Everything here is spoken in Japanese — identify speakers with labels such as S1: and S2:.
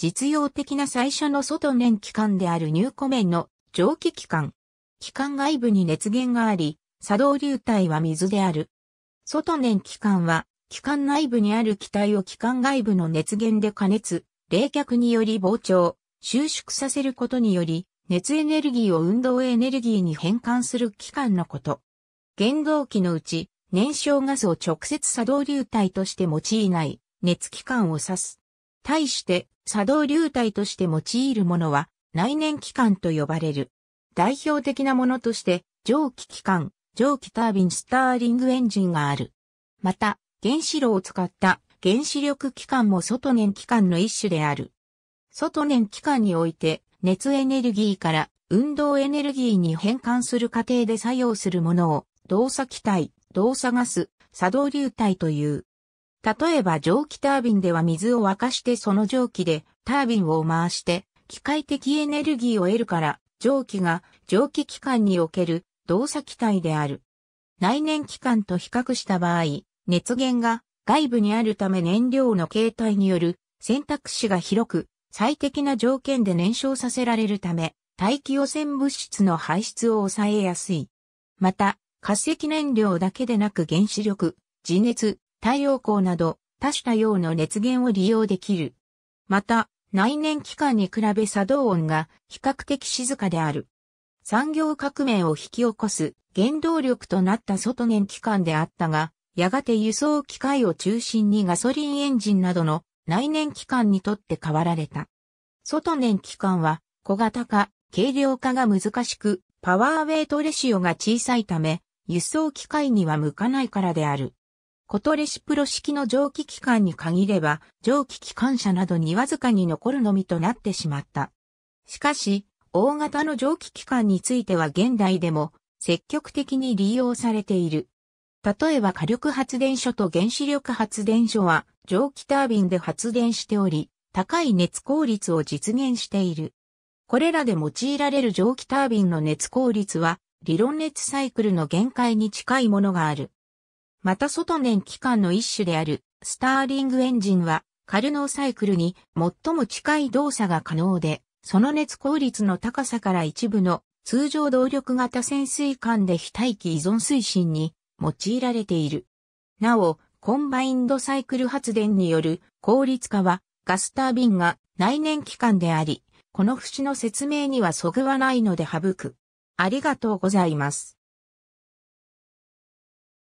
S1: 実用的な最初の外燃機関である入庫面の蒸気機関。機関外部に熱源があり、作動流体は水である。外燃機関は、機関内部にある気体を機関外部の熱源で加熱、冷却により膨張、収縮させることにより、熱エネルギーを運動エネルギーに変換する機関のこと。原動機のうち、燃焼ガスを直接作動流体として用いない熱機関を指す。対して作動流体として用いるものは内燃機関と呼ばれる。代表的なものとして蒸気機関、蒸気タービンスターリングエンジンがある。また、原子炉を使った原子力機関も外燃機関の一種である。外燃機関において熱エネルギーから運動エネルギーに変換する過程で作用するものを動作気体、動作ガス、作動流体という。例えば蒸気タービンでは水を沸かしてその蒸気でタービンを回して機械的エネルギーを得るから蒸気が蒸気機関における動作機体である。内燃機関と比較した場合、熱源が外部にあるため燃料の形態による選択肢が広く最適な条件で燃焼させられるため大気汚染物質の排出を抑えやすい。また、化石燃料だけでなく原子力、地熱、太陽光など多種多様の熱源を利用できる。また、内燃機関に比べ作動音が比較的静かである。産業革命を引き起こす原動力となった外燃機関であったが、やがて輸送機械を中心にガソリンエンジンなどの内燃機関にとって変わられた。外燃機関は小型化、軽量化が難しく、パワーウェイトレシオが小さいため、輸送機械には向かないからである。コトレシプロ式の蒸気機関に限れば、蒸気機関車などにわずかに残るのみとなってしまった。しかし、大型の蒸気機関については現代でも積極的に利用されている。例えば火力発電所と原子力発電所は蒸気タービンで発電しており、高い熱効率を実現している。これらで用いられる蒸気タービンの熱効率は理論熱サイクルの限界に近いものがある。また外燃機関の一種であるスターリングエンジンはカルノーサイクルに最も近い動作が可能で、その熱効率の高さから一部の通常動力型潜水艦で非待機依存推進に用いられている。なお、コンバインドサイクル発電による効率化はガスタービンが内燃機関であり、この節の説明にはそぐわないので省く。ありがとうございます。